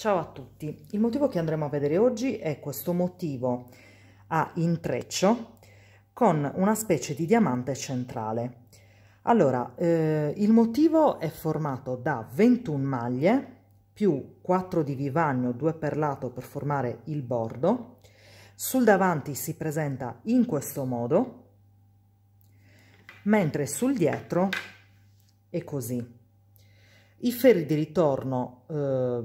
Ciao a tutti, il motivo che andremo a vedere oggi è questo motivo a intreccio con una specie di diamante centrale. Allora, eh, il motivo è formato da 21 maglie più 4 di vivagno, 2 per lato per formare il bordo. Sul davanti si presenta in questo modo, mentre sul dietro è così. I ferri di ritorno, eh,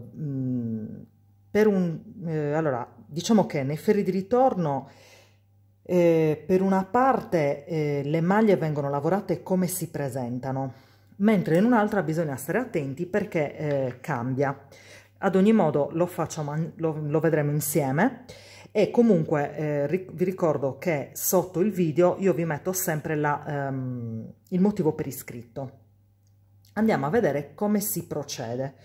per un, eh, allora, diciamo che nei ferri di ritorno eh, per una parte eh, le maglie vengono lavorate come si presentano, mentre in un'altra bisogna stare attenti perché eh, cambia. Ad ogni modo lo, facciamo, lo, lo vedremo insieme e comunque eh, ric vi ricordo che sotto il video io vi metto sempre la, ehm, il motivo per iscritto andiamo a vedere come si procede.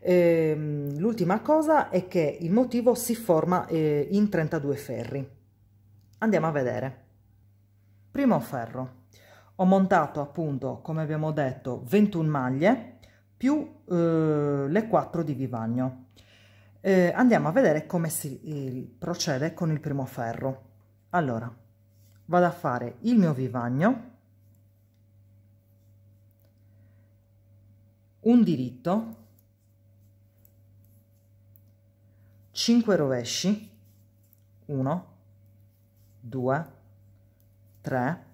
Ehm, L'ultima cosa è che il motivo si forma eh, in 32 ferri. Andiamo a vedere. Primo ferro. Ho montato appunto, come abbiamo detto, 21 maglie più eh, le 4 di vivagno. Eh, andiamo a vedere come si procede con il primo ferro. Allora, vado a fare il mio vivagno un diritto, 5 rovesci, 1, 2, 3,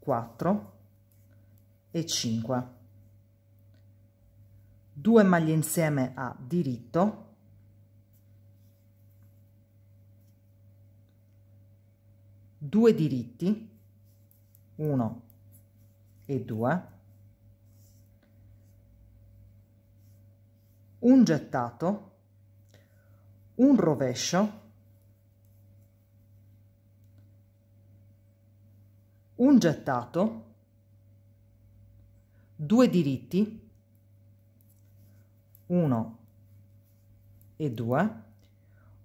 4 e 5. 2 maglie insieme a diritto, due diritti, 1 e 2, un gettato, un rovescio, un gettato, due diritti, 1 e 2,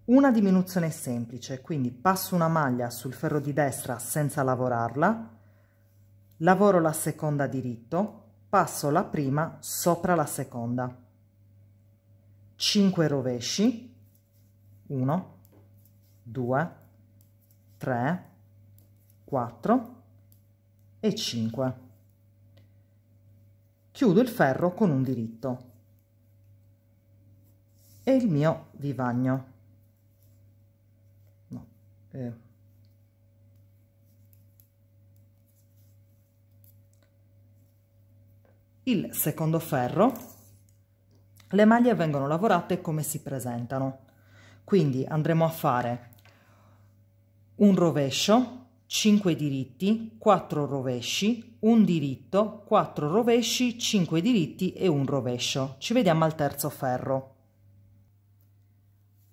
una diminuzione semplice, quindi passo una maglia sul ferro di destra senza lavorarla, lavoro la seconda diritto, passo la prima sopra la seconda. 5 rovesci 1 2 3 4 e 5 chiudo il ferro con un diritto e il mio vivagno no, eh. il secondo ferro le maglie vengono lavorate come si presentano. Quindi andremo a fare un rovescio, 5 diritti, 4 rovesci, un diritto, 4 rovesci, 5 diritti e un rovescio. Ci vediamo al terzo ferro.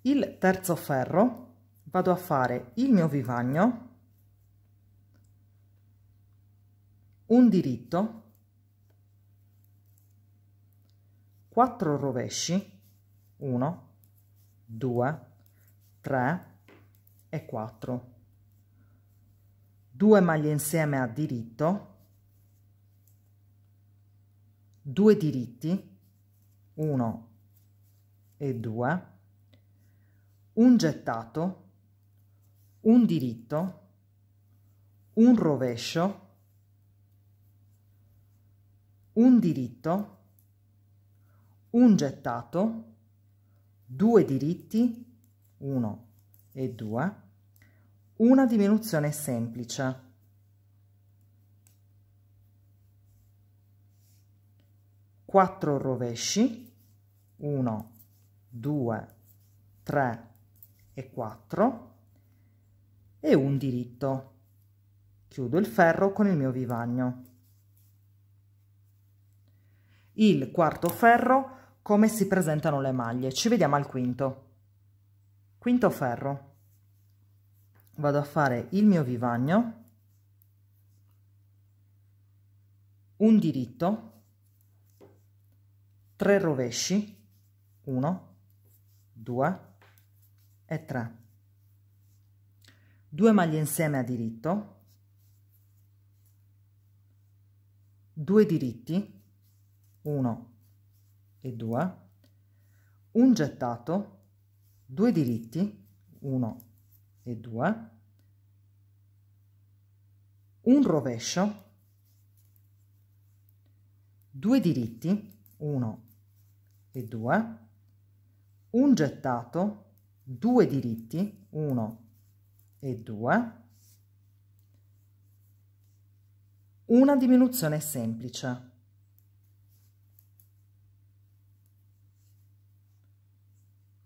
Il terzo ferro vado a fare il mio vivagno, un diritto, quattro rovesci 1 2 3 e 4 2 maglie insieme a diritto 2 diritti 1 e 2 un gettato un diritto un rovescio un diritto un gettato, due diritti, 1 e 2, una diminuzione semplice. Quattro rovesci, 1, 2, 3 e 4 e un diritto. Chiudo il ferro con il mio vivagno. Il quarto ferro come si presentano le maglie. Ci vediamo al quinto. Quinto ferro. Vado a fare il mio vivagno, un diritto, 3 rovesci, 1, 2 e 3. Due maglie insieme a diritto, 2 diritti, 1, e 2, un gettato, due diritti, 1 e 2, un rovescio, due diritti, 1 e 2, un gettato, due diritti, 1 e 2, una diminuzione semplice.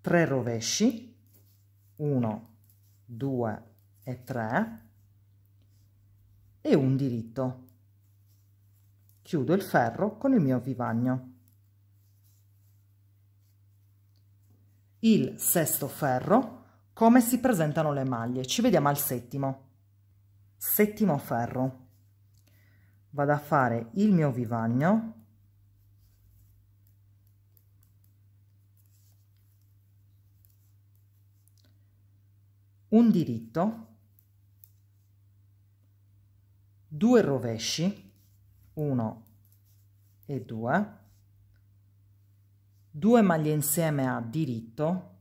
3 rovesci 1 2 e 3 e un diritto chiudo il ferro con il mio vivagno il sesto ferro come si presentano le maglie ci vediamo al settimo settimo ferro vado a fare il mio vivagno un diritto, due rovesci, uno e due, due maglie insieme a diritto,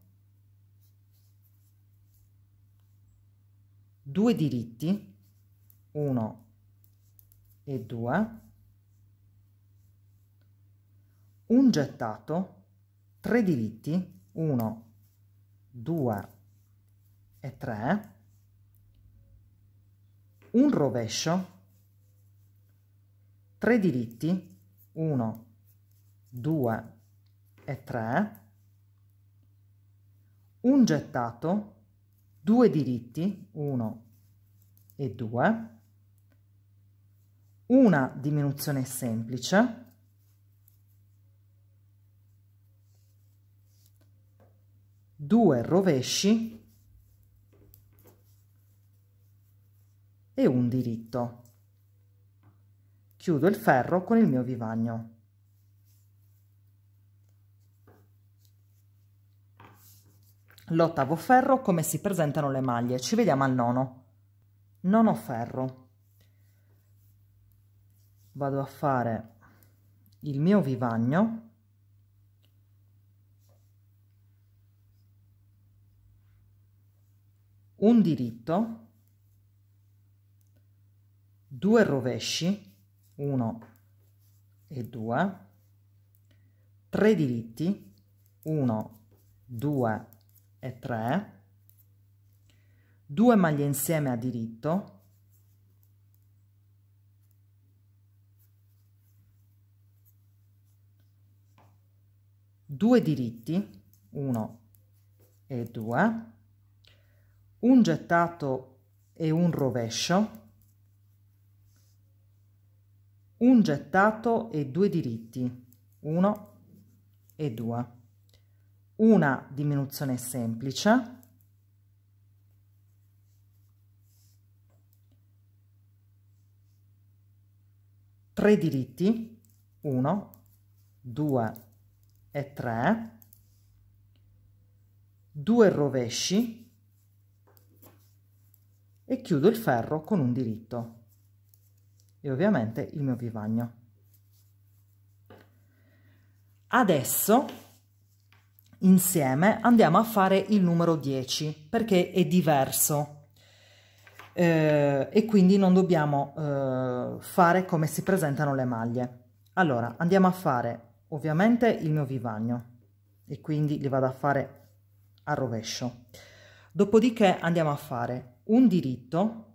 due diritti, uno e due, un gettato, tre diritti, uno, due, e 3, un rovescio, tre diritti, 1, 2 e 3, un gettato, due diritti, 1 e 2, una diminuzione semplice, due rovesci e un diritto. Chiudo il ferro con il mio vivagno. L'ottavo ferro come si presentano le maglie. Ci vediamo al nono. Nono ferro. Vado a fare il mio vivagno. Un diritto due rovesci 1 e 2 3 diritti 1 2 e 3 2 maglie insieme a diritto due diritti 1 e 2 un gettato e un rovescio un gettato e due diritti, 1 e 2, una diminuzione semplice, tre diritti, 1, 2 e 3, due rovesci e chiudo il ferro con un diritto e ovviamente il mio vivagno. Adesso insieme andiamo a fare il numero 10 perché è diverso eh, e quindi non dobbiamo eh, fare come si presentano le maglie. Allora andiamo a fare ovviamente il mio vivagno e quindi li vado a fare a rovescio. Dopodiché andiamo a fare un diritto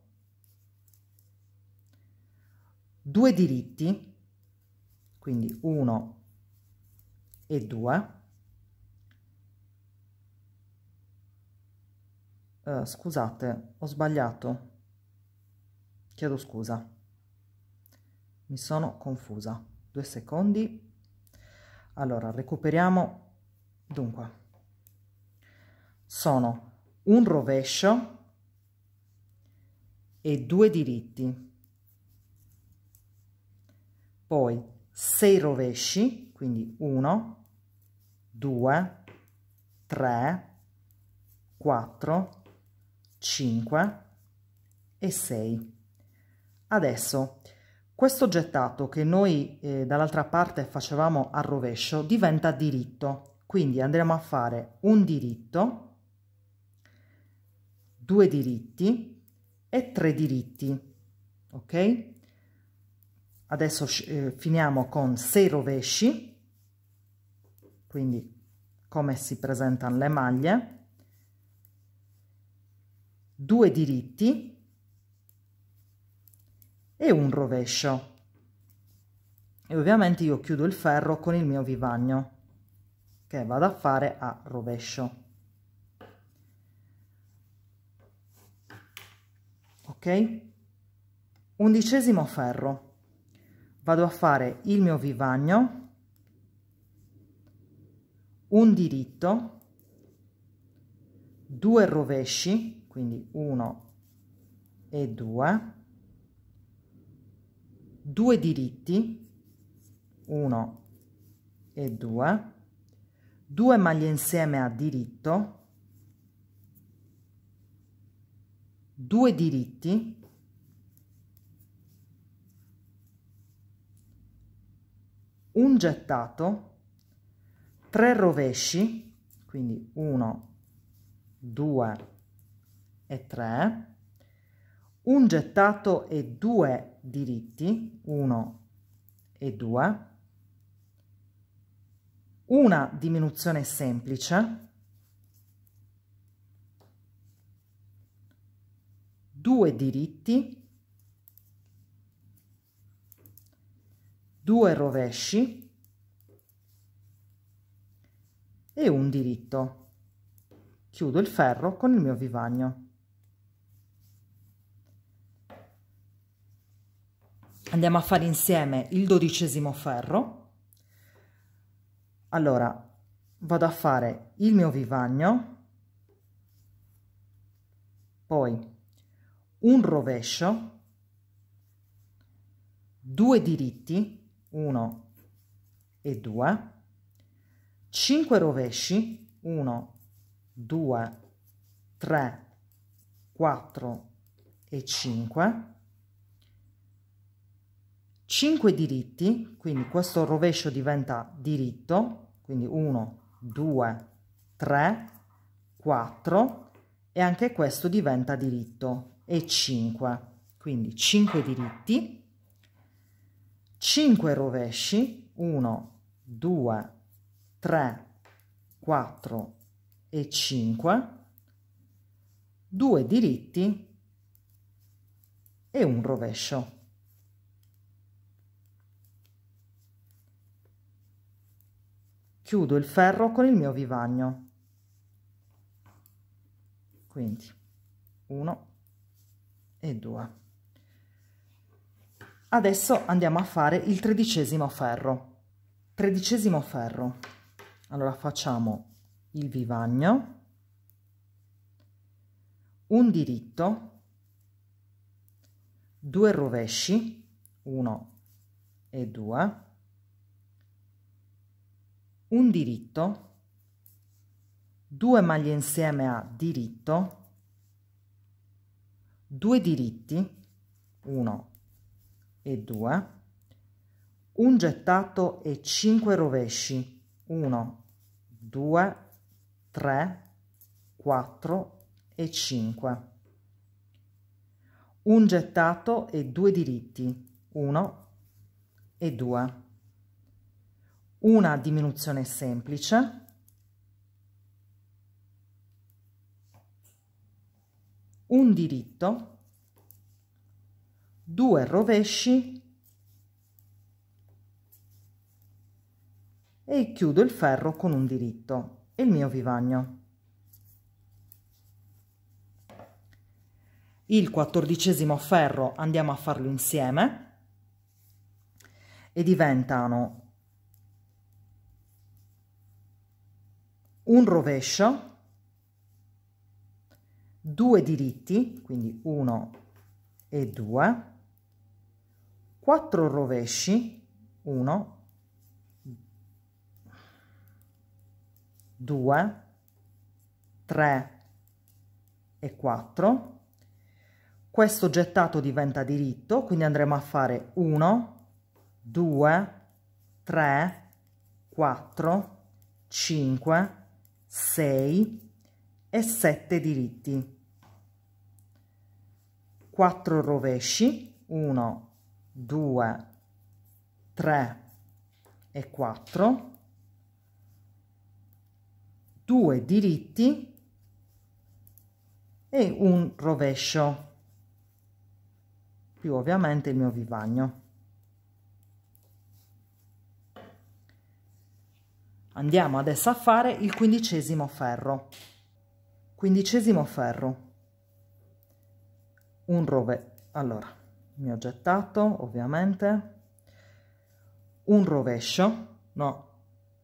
due diritti, quindi 1 e 2, uh, eh, scusate, ho sbagliato, chiedo scusa, mi sono confusa, due secondi, allora recuperiamo, dunque, sono un rovescio e due diritti poi 6 rovesci, quindi 1, 2, 3, 4, 5 e 6. Adesso questo gettato che noi eh, dall'altra parte facevamo al rovescio diventa diritto, quindi andremo a fare un diritto, due diritti e tre diritti, ok? adesso eh, finiamo con 6 rovesci quindi come si presentano le maglie 2 diritti e un rovescio e ovviamente io chiudo il ferro con il mio vivagno che vado a fare a rovescio ok undicesimo ferro vado a fare il mio vivagno un diritto due rovesci quindi uno e due due diritti uno e due due maglie insieme a diritto due diritti un gettato, tre rovesci, quindi 1, 2 e 3, un gettato e due diritti, 1 e 2, una diminuzione semplice, due diritti, due rovesci e un diritto chiudo il ferro con il mio vivagno andiamo a fare insieme il dodicesimo ferro allora vado a fare il mio vivagno poi un rovescio due diritti 1 e 2, 5 rovesci, 1, 2, 3, 4 e 5, 5 diritti, quindi questo rovescio diventa diritto, quindi 1, 2, 3, 4 e anche questo diventa diritto e 5, quindi 5 diritti, 5 rovesci, 1, 2, 3, 4 e 5, 2 diritti e un rovescio. Chiudo il ferro con il mio vivagno. Quindi 1 e 2. Adesso andiamo a fare il tredicesimo ferro. Tredicesimo ferro. Allora facciamo il vivagno, un diritto, due rovesci, uno e due, un diritto, due maglie insieme a diritto, due diritti, 1 e 2, un gettato e 5 rovesci, 1, 2, 3, 4 e 5, un gettato e 2 diritti, 1 e 2, una diminuzione semplice, un diritto due rovesci e chiudo il ferro con un diritto il mio vivagno il quattordicesimo ferro andiamo a farlo insieme e diventano un rovescio due diritti quindi uno e due, quattro rovesci uno, due, tre e quattro. questo gettato diventa diritto quindi andremo a fare 1 2 3 4 5 6 e 7 diritti 4 rovesci 1 2 3 e 4 2 diritti e un rovescio più ovviamente il mio vivagno andiamo adesso a fare il quindicesimo ferro quindicesimo ferro un rove allora mi gettato ovviamente un rovescio no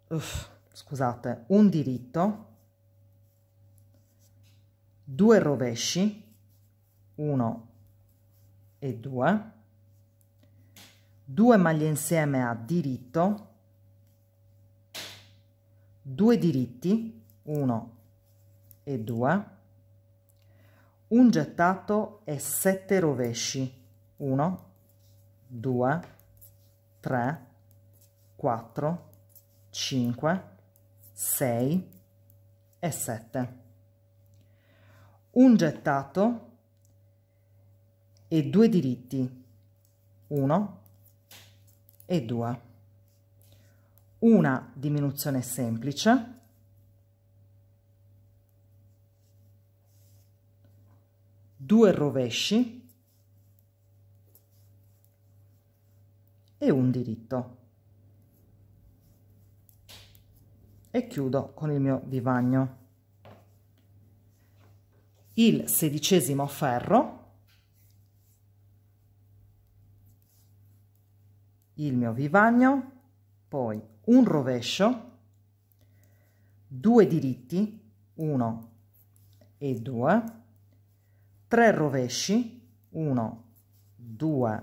uff, scusate un diritto due rovesci uno e due due maglie insieme a diritto due diritti uno e due un gettato e sette rovesci 1, 2, 3, 4, 5, 6 e 7. Un gettato e due diritti, 1 e 2. Una diminuzione semplice, due rovesci, e un diritto e chiudo con il mio vivagno il sedicesimo ferro il mio vivagno poi un rovescio due diritti uno e due tre rovesci uno due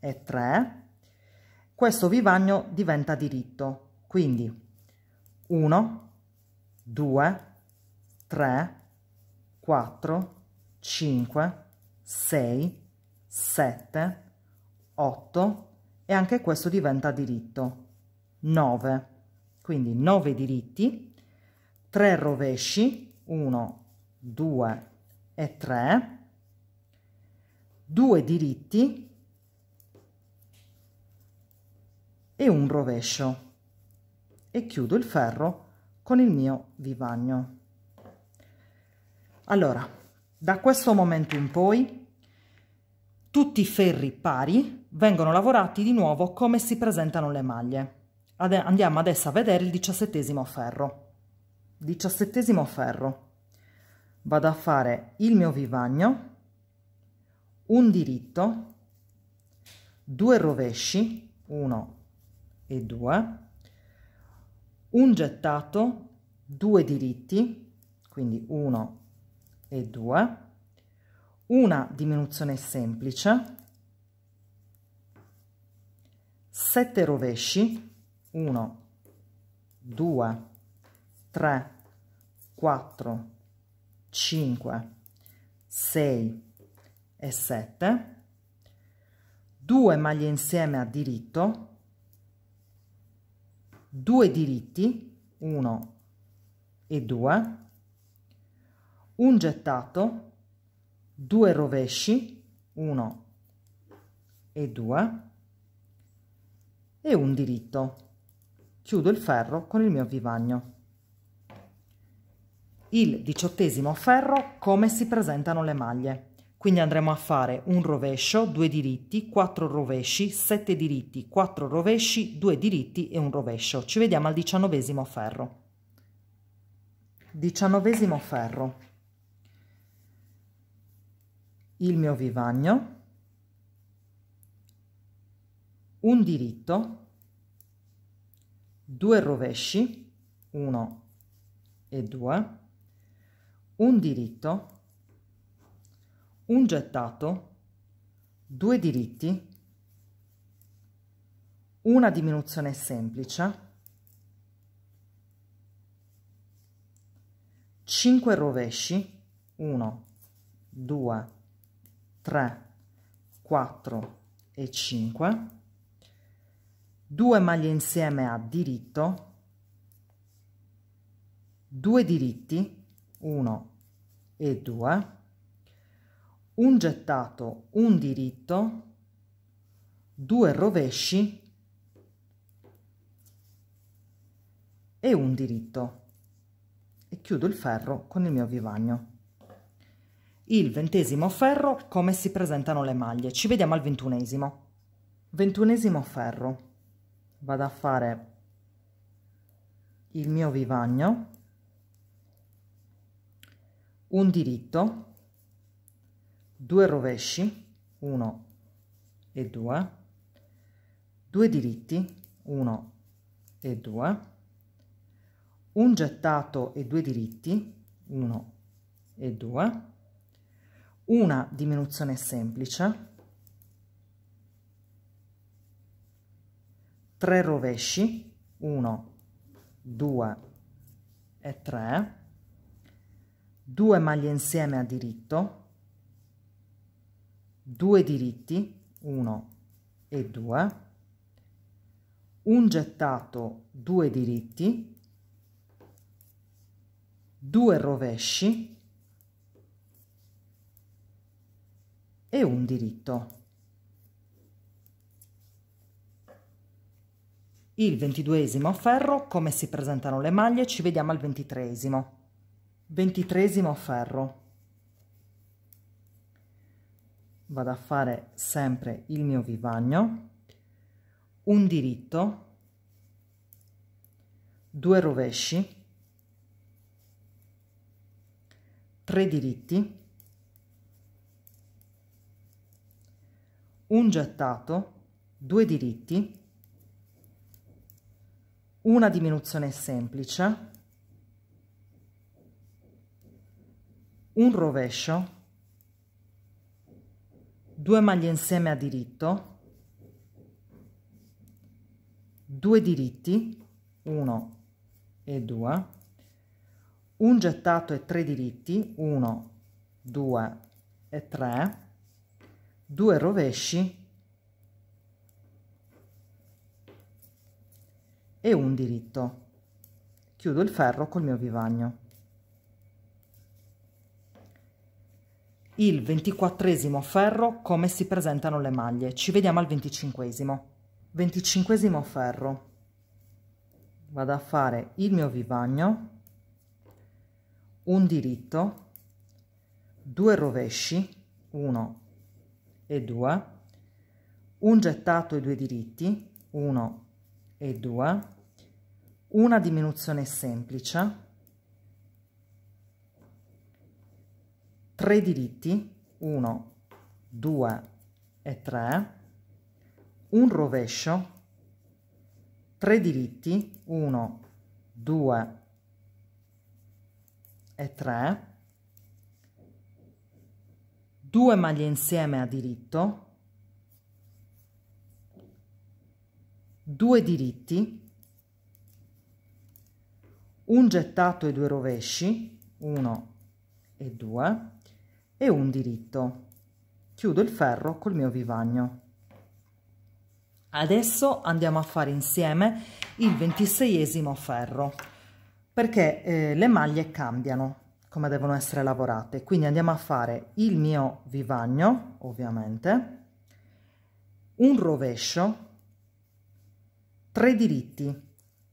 e tre questo vivagno diventa diritto. Quindi 1, 2, 3, 4, 5, 6, 7, 8 e anche questo diventa diritto. 9, quindi 9 diritti, 3 rovesci, 1, 2 e 3, 2 diritti, e un rovescio e chiudo il ferro con il mio vivagno allora da questo momento in poi tutti i ferri pari vengono lavorati di nuovo come si presentano le maglie Ad andiamo adesso a vedere il diciassettesimo ferro diciassettesimo ferro vado a fare il mio vivagno un diritto due rovesci 1 e 2, un gettato, due diritti, quindi 1 e 2, una diminuzione semplice, 7 rovesci, 1, 2, 3, 4, 5, 6 e 7, 2 maglie insieme a diritto, due diritti, 1 e 2, un gettato, due rovesci, 1 e 2, e un diritto. Chiudo il ferro con il mio vivagno. Il diciottesimo ferro, come si presentano le maglie. Quindi andremo a fare un rovescio, due diritti, quattro rovesci, sette diritti, quattro rovesci, due diritti e un rovescio. Ci vediamo al diciannovesimo ferro. Diciannovesimo ferro. Il mio vivagno. Un diritto, due rovesci, 1 e 2, un diritto, un gettato, due diritti, una diminuzione semplice, 5 rovesci, 1, 2, 3, 4 e 5, 2 maglie insieme a diritto, 2 diritti, 1 e 2, un gettato, un diritto, due rovesci e un diritto. E chiudo il ferro con il mio vivagno. Il ventesimo ferro, come si presentano le maglie. Ci vediamo al ventunesimo. Ventunesimo ferro. Vado a fare il mio vivagno, un diritto, due rovesci 1 e 2 due diritti 1 e 2 un gettato e due diritti 1 e 2 una diminuzione semplice 3 rovesci 1 2 e 3 2 maglie insieme a diritto due diritti, 1 e 2, un gettato, due diritti, due rovesci e un diritto. Il ventiduesimo ferro, come si presentano le maglie, ci vediamo al ventitreesimo. Ventitreesimo ferro vado a fare sempre il mio vivagno un diritto due rovesci tre diritti un gettato due diritti una diminuzione semplice un rovescio 2 maglie insieme a diritto due diritti 1 e 2 un gettato e tre diritti 1 2 e 3 due rovesci e un diritto chiudo il ferro col mio vivagno il ventiquattresimo ferro come si presentano le maglie. Ci vediamo al venticinquesimo. Venticinquesimo ferro. Vado a fare il mio vivagno, un diritto, due rovesci, uno e due, un gettato e due diritti, uno e due, una diminuzione semplice, tre diritti, 1, 2 e 3, un rovescio, tre diritti, 1, 2 e 3, due maglie insieme a diritto, due diritti, un gettato e due rovesci, 1 e 2, e un diritto chiudo il ferro col mio vivagno adesso andiamo a fare insieme il ventiseiesimo ferro perché eh, le maglie cambiano come devono essere lavorate quindi andiamo a fare il mio vivagno ovviamente un rovescio 3 diritti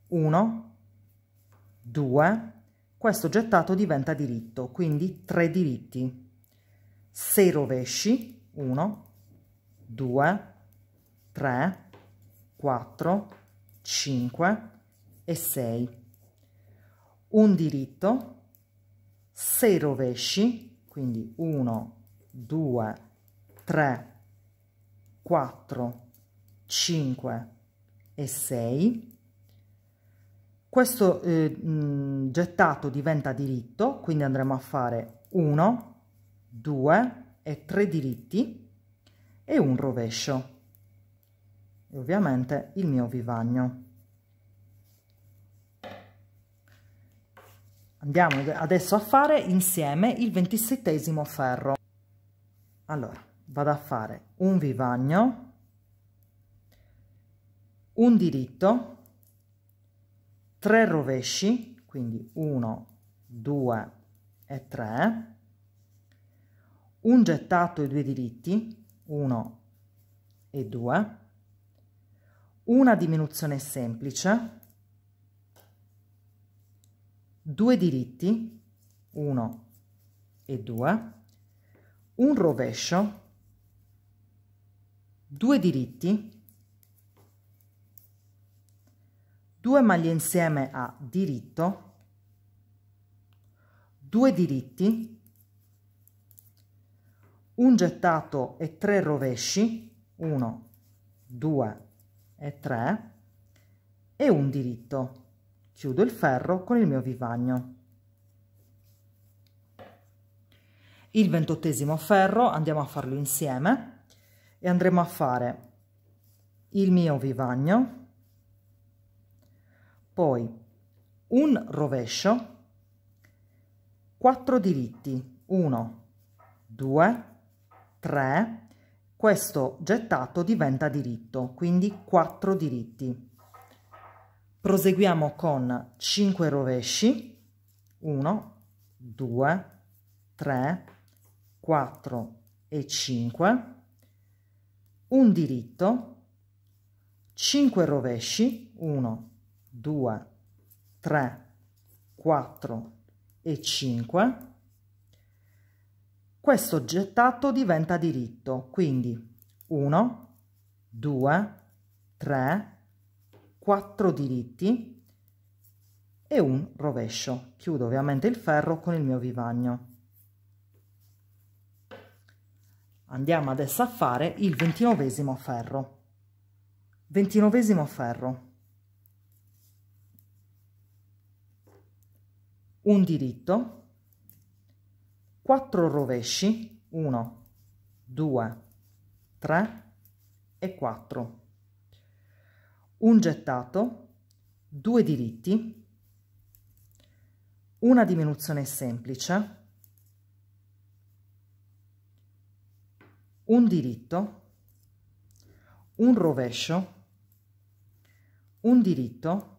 1 2 questo gettato diventa diritto quindi 3 diritti sei rovesci, 1, 2, 3, 4, 5 e 6. Un diritto, sei rovesci, quindi 1, 2, 3, 4, 5 e 6. Questo eh, gettato diventa diritto, quindi andremo a fare 1, 2 e 3 diritti e un rovescio e ovviamente il mio vivagno. Andiamo adesso a fare insieme il ventisettesimo ferro. Allora, vado a fare un vivagno, un diritto, 3 rovesci, quindi 1, 2 e 3, un gettato e due diritti, 1 e 2, una diminuzione semplice, due diritti, 1 e 2, un rovescio, due diritti, due maglie insieme a diritto, due diritti, un gettato e tre rovesci, 1, 2 e 3, e un diritto. Chiudo il ferro con il mio vivagno. Il ventottesimo ferro andiamo a farlo insieme e andremo a fare il mio vivagno, poi un rovescio, quattro diritti, 1, 2, 3, questo gettato diventa diritto, quindi 4 diritti. Proseguiamo con 5 rovesci, 1, 2, 3, 4 e 5, un diritto, 5 rovesci, 1, 2, 3, 4 e 5, questo gettato diventa diritto, quindi 1, 2, 3, 4 diritti e un rovescio. Chiudo ovviamente il ferro con il mio vivagno. Andiamo adesso a fare il ventinovesimo ferro. Ventinovesimo ferro. Un diritto quattro rovesci 1 2 3 e 4 un gettato due diritti una diminuzione semplice un diritto un rovescio un diritto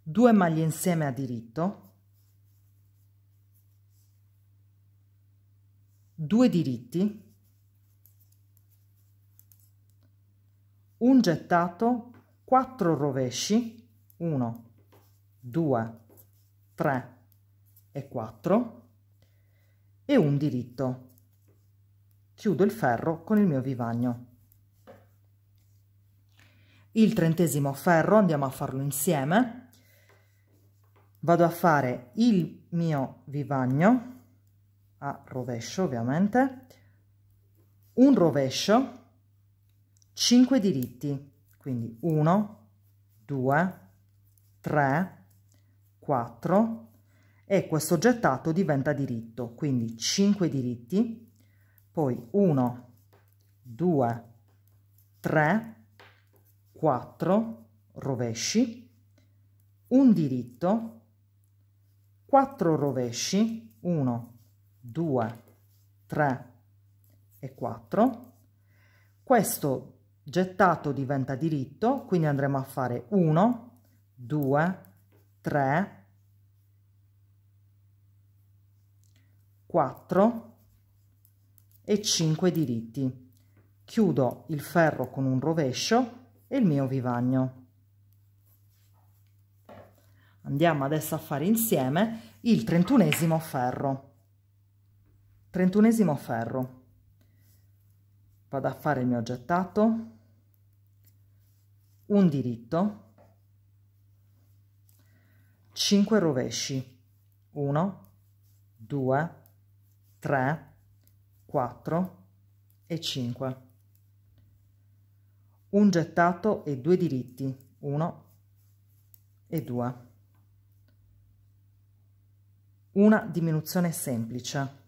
due maglie insieme a diritto due diritti, un gettato, quattro rovesci, 1, 2, 3 e 4 e un diritto. Chiudo il ferro con il mio vivagno. Il trentesimo ferro andiamo a farlo insieme. Vado a fare il mio vivagno a rovescio ovviamente, un rovescio, 5 diritti, quindi 1, 2, 3, 4 e questo gettato diventa diritto, quindi 5 diritti, poi 1, 2, 3, 4 rovesci, un diritto, 4 rovesci, 1, 2, 3 e 4. Questo gettato diventa diritto, quindi andremo a fare 1, 2, 3, 4 e 5 diritti. Chiudo il ferro con un rovescio e il mio vivagno. Andiamo adesso a fare insieme il trentunesimo ferro. 31 ferro. Vado a fare il mio gettato, un diritto, 5 rovesci, 1, 2, 3, 4 e 5. Un gettato e due diritti, 1 e 2. Una diminuzione semplice.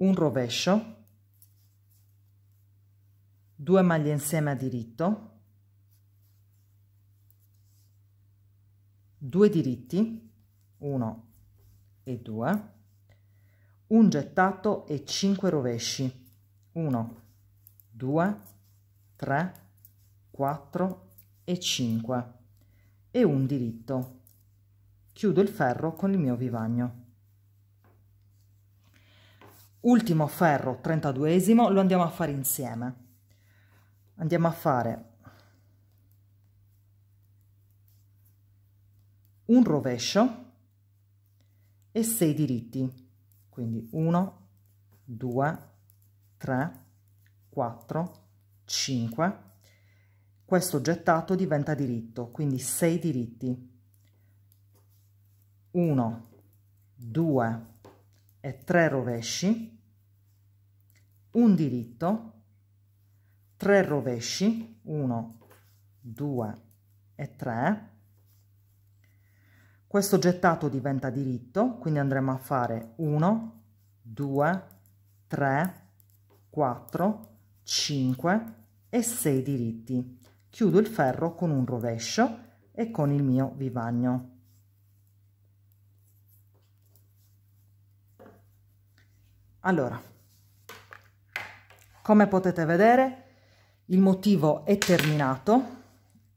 un rovescio, 2 maglie insieme a diritto, 2 diritti, 1 e 2, un gettato e 5 rovesci, 1, 2, 3, 4 e 5 e un diritto. Chiudo il ferro con il mio vivagno ultimo ferro 32 lo andiamo a fare insieme andiamo a fare un rovescio e 6 diritti quindi 1 2 3 4 5 questo gettato diventa diritto quindi 6 diritti 1 2 e 3 rovesci, un diritto, 3 rovesci, uno, due e tre. Questo gettato diventa diritto, quindi andremo a fare 1, 2, 3, 4, 5 e 6 diritti. Chiudo il ferro con un rovescio e con il mio vivagno. Allora, come potete vedere, il motivo è terminato.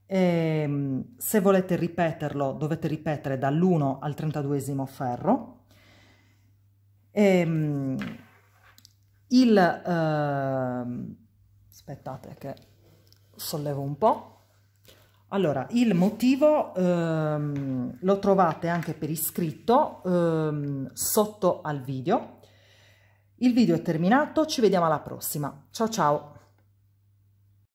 E, ehm, se volete ripeterlo, dovete ripetere dall'1 al 32 ferro. E, ehm, il, eh, aspettate che sollevo un po'. Allora, il motivo ehm, lo trovate anche per iscritto ehm, sotto al video il video è terminato, ci vediamo alla prossima. Ciao ciao!